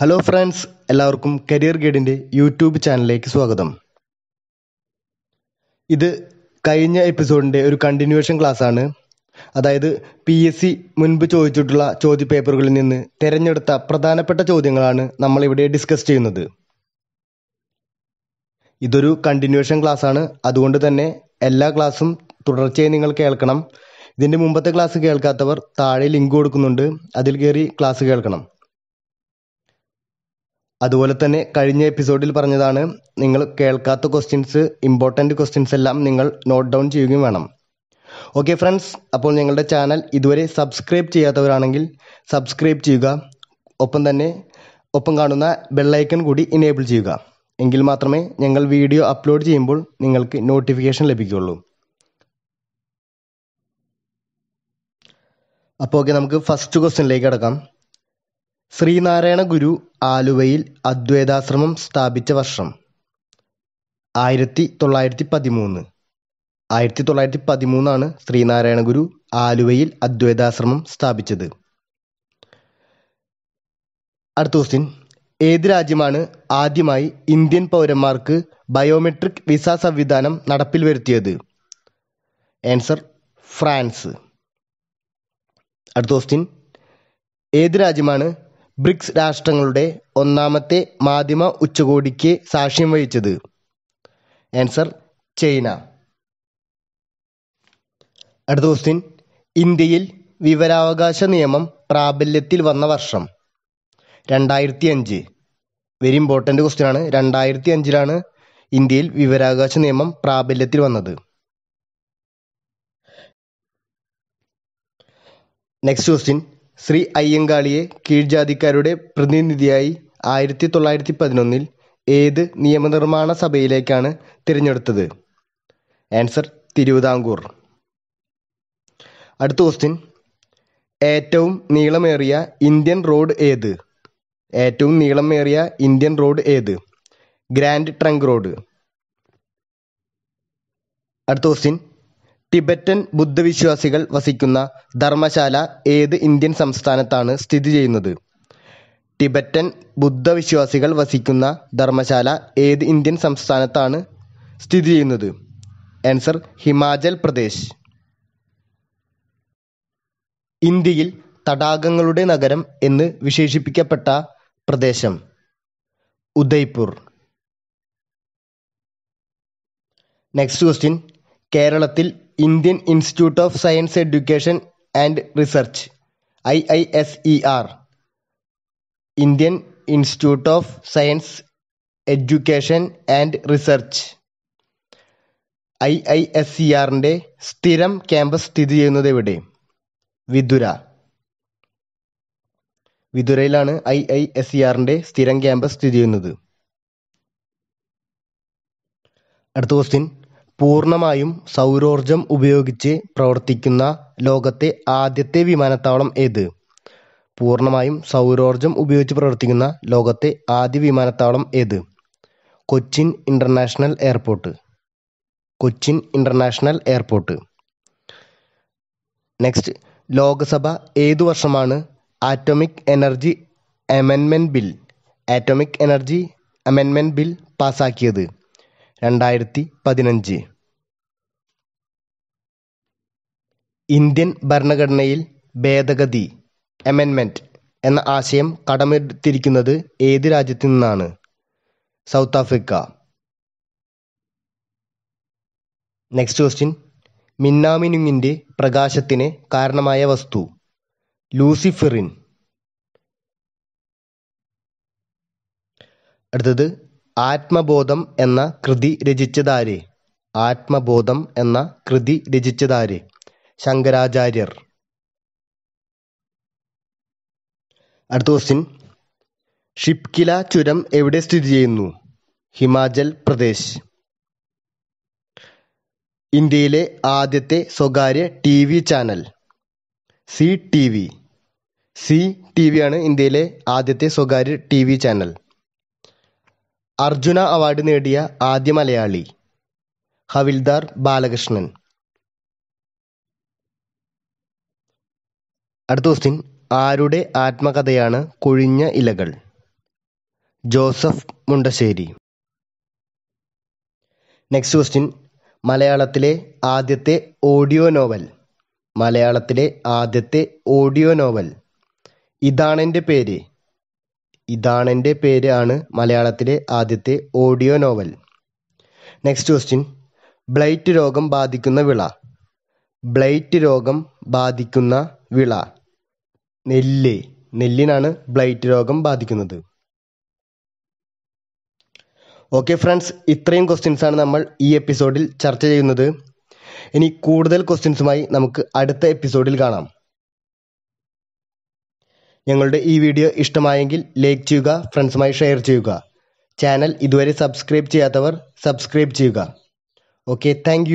Hello friends എല്ലാവർക്കും career ഗൈഡിന്റെ YouTube ചാനലിലേക്ക് സ്വാഗതം ഇത് കഴിഞ്ഞ എപ്പിസോഡിൻ്റെ ഒരു കണ്ടിന്യൂവേഷൻ ക്ലാസ് ആണ് അതായത് പി എസ് സി മുൻപ് ചോദിച്ചിട്ടുള്ള ചോദ്യപേപ്പറുകളിൽ നിന്ന് തിരഞ്ഞെടുത്ത പ്രധാനപ്പെട്ട ചോദ്യങ്ങളാണ് നമ്മളിവിടെ ഡിസ്കസ് ചെയ്യുന്നത് ഇതൊരു കണ്ടിന്യൂവേഷൻ ക്ലാസ് ആണ് അതുകൊണ്ട് തന്നെ എല്ലാ ക്ലാസ്സും തുടർച്ചയായി നിങ്ങൾ കേൾക്കണം ഇതിൻ്റെ മുമ്പത്തെ ക്ലാസ് കേൾക്കാത്തവർ താഴെ ലിങ്ക് കൊടുക്കുന്നുണ്ട് അതിൽ കയറി ക്ലാസ് കേൾക്കണം അതുപോലെ തന്നെ കഴിഞ്ഞ എപ്പിസോഡിൽ പറഞ്ഞതാണ് നിങ്ങൾ കേൾക്കാത്ത ക്വസ്റ്റ്യൻസ് ഇമ്പോർട്ടൻ്റ് ക്വസ്റ്റ്യൻസ് എല്ലാം നിങ്ങൾ നോട്ട് ഡൗൺ ചെയ്യുകയും വേണം ഓക്കെ ഫ്രണ്ട്സ് അപ്പോൾ ഞങ്ങളുടെ ചാനൽ ഇതുവരെ സബ്സ്ക്രൈബ് ചെയ്യാത്തവരാണെങ്കിൽ സബ്സ്ക്രൈബ് ചെയ്യുക ഒപ്പം തന്നെ ഒപ്പം കാണുന്ന ബെല്ലൈക്കൺ കൂടി ഇനേബിൾ ചെയ്യുക എങ്കിൽ മാത്രമേ ഞങ്ങൾ വീഡിയോ അപ്ലോഡ് ചെയ്യുമ്പോൾ നിങ്ങൾക്ക് നോട്ടിഫിക്കേഷൻ ലഭിക്കുകയുള്ളൂ അപ്പോൾ ഓക്കെ നമുക്ക് ഫസ്റ്റ് ക്വസ്റ്റ്യനിലേക്ക് കിടക്കാം ശ്രീനാരായണ ഗുരു ആലുവയിൽ അദ്വൈതാശ്രമം സ്ഥാപിച്ച വർഷം ആയിരത്തി തൊള്ളായിരത്തി പതിമൂന്ന് ആയിരത്തി തൊള്ളായിരത്തി പതിമൂന്നാണ് ശ്രീനാരായണ ഗുരു ആലുവയിൽ അദ്വൈതാശ്രമം സ്ഥാപിച്ചത് അടുത്ത ക്വസ്റ്റിൻ ഏത് രാജ്യമാണ് ആദ്യമായി ഇന്ത്യൻ പൗരന്മാർക്ക് ബയോമെട്രിക് വിസ സംവിധാനം നടപ്പിൽ വരുത്തിയത് ആൻസർ ഫ്രാൻസ് അടുത്ത ക്വസ്റ്റിൻ ഏത് രാജ്യമാണ് ബ്രിക്സ് രാഷ്ട്രങ്ങളുടെ ഒന്നാമത്തെ മാധ്യമ ഉച്ചകോടിക്ക് സാക്ഷ്യം വഹിച്ചത്? Answer China. അടുത്ത question. ഇന്ത്യയിൽ വിവരാവകാശ നിയമം പ്രാബല്യത്തിൽ വന്ന വർഷം? അഞ്ച് വെരി important question ആണ്. അഞ്ചിലാണ് ഇന്ത്യയിൽ വിവരാവകാശ നിയമം പ്രാബല്യത്തിൽ വന്നത്. next question. ശ്രീ അയ്യങ്കാളിയെ കീഴ്ജാതിക്കാരുടെ പ്രതിനിധിയായി ആയിരത്തി തൊള്ളായിരത്തി പതിനൊന്നിൽ ഏത് നിയമനിർമ്മാണ സഭയിലേക്കാണ് തിരഞ്ഞെടുത്തത് ആൻസർ തിരുവിതാംകൂർ അടുത്ത ക്വസ്റ്റ്യൻ ഏറ്റവും നീളമേറിയ ഇന്ത്യൻ റോഡ് ഏത് ഏറ്റവും നീളമേറിയ ഇന്ത്യൻ റോഡ് ഏത് ഗ്രാൻഡ് ട്രങ്ക് റോഡ് അടുത്ത ക്വസ്റ്റ്യൻ ടിബറ്റൻ ബുദ്ധവിശ്വാസികൾ വസിക്കുന്ന ധർമ്മശാല ഏത് ഇന്ത്യൻ സംസ്ഥാനത്താണ് സ്ഥിതി ചെയ്യുന്നത് ടിബറ്റൻ ബുദ്ധവിശ്വാസികൾ വസിക്കുന്ന ധർമ്മശാല ഏത് ഇന്ത്യൻ സംസ്ഥാനത്താണ് സ്ഥിതി ചെയ്യുന്നത് ആൻസർ ഹിമാചൽ പ്രദേശ് ഇന്ത്യയിൽ തടാകങ്ങളുടെ നഗരം എന്ന് വിശേഷിപ്പിക്കപ്പെട്ട പ്രദേശം ഉദയ്പൂർ നെക്സ്റ്റ് ക്വസ്റ്റ്യൻ കേരളത്തിൽ Indian institute of science education and research I I S E R Indian institute of science education and research I I S C ആറിൻ്റെ സ്ഥിരം ക്യാമ്പസ് സ്ഥിതി ചെയ്യുന്നത് എവിടെ വിതുര വിതുരയിലാണ് ഐ ഐ എസ് സി ആറിൻ്റെ സ്ഥിരം ക്യാമ്പസ് സ്ഥിതി ചെയ്യുന്നത് അടുത്ത ക്വസ്റ്റ്യൻ പൂർണ്ണമായും സൗരോർജ്ജം ഉപയോഗിച്ച് പ്രവർത്തിക്കുന്ന ലോകത്തെ ആദ്യത്തെ വിമാനത്താവളം ഏത്? പൂർണ്ണമായും സൗരോർജ്ജം ഉപയോഗിച്ച് പ്രവർത്തിക്കുന്ന ലോകത്തെ ആദ്യ വിമാനത്താവളം ഏത്? Cochin international airport. Cochin international airport. Next Lok Sabha ഏതു വർഷമാണ് atomic energy അമെൻമെൻ്റ് bill atomic energy അമെൻമെൻ്റ് bill പാസാക്കിയത്? രണ്ടായിരത്തി പതിനഞ്ച് ഇന്ത്യൻ ഭരണഘടനയിൽ ഭേദഗതി അമെൻമെൻറ്റ് എന്ന ആശയം കടമെടുത്തിരിക്കുന്നത് ഏത് രാജ്യത്തു നിന്നാണ് സൗത്ത് ആഫ്രിക്ക നെക്സ്റ്റ് ക്വസ്റ്റ്യൻ മിന്നാമിനുങ്ങിൻ്റെ പ്രകാശത്തിന് കാരണമായ വസ്തു ലൂസിഫെറിൻ അടുത്തത് ആത്മബോധം എന്ന കൃതി രചിച്ചതാര്? ആത്മബോധം എന്ന കൃതി രചിച്ചതാര്? ശങ്കരാചാര്യർ. അടുത്ത ക്വസ്റ്റ്യൻ ഷിപ്കില ചുരം എവിടെ സ്ഥിതി ചെയ്യുന്നു? ഹിമാചൽ പ്രദേശ്. ഇന്ത്യയിലെ ആദ്യത്തെ സ്വകാര്യ T V channel Zee T V Zee T ആണ് ഇന്ത്യയിലെ ആദ്യത്തെ സ്വകാര്യ T V channel Arjuna award നേടിയ ആദ്യ മലയാളി ഹവിൽദാർ ബാലകൃഷ്ണൻ അടുത്ത ക്വസ്റ്റിൻ ആരുടെ ആത്മകഥയാണ് കൊഴിഞ്ഞ ഇലകൾ ജോസഫ് മുണ്ടശ്ശേരി നെക്സ്റ്റ് ക്വസ്റ്റ്യൻ മലയാളത്തിലെ ആദ്യത്തെ ഓഡിയോ നോവൽ മലയാളത്തിലെ ആദ്യത്തെ ഓഡിയോ നോവൽ ഇതാണെൻ്റെ പേര് ഇതാണെൻ്റെ പേര് ആണ് മലയാളത്തിലെ ആദ്യത്തെ audio novel next question blight രോഗം ബാധിക്കുന്ന വിള ബ്ലൈറ്റ് രോഗം ബാധിക്കുന്ന വിള നെല്ല് നെല്ലിനാണ് ബ്ലൈറ്റ് രോഗം ബാധിക്കുന്നത് ഓക്കെ ഫ്രണ്ട്സ് ഇത്രയും ക്വസ്റ്റ്യൻസാണ് നമ്മൾ ഈ എപ്പിസോഡിൽ ചർച്ച ചെയ്യുന്നത് ഇനി കൂടുതൽ ക്വസ്റ്റ്യൻസുമായി നമുക്ക് അടുത്ത എപ്പിസോഡിൽ കാണാം ഞങ്ങളുടെ ഈ വീഡിയോ ഇഷ്ടമായെങ്കിൽ ലൈക്ക് ചെയ്യുക ഫ്രണ്ട്സുമായി ഷെയർ ചെയ്യുക ചാനൽ ഇതുവരെ സബ്സ്ക്രൈബ് ചെയ്യാത്തവർ സബ്സ്ക്രൈബ് ചെയ്യുക ഓക്കെ താങ്ക്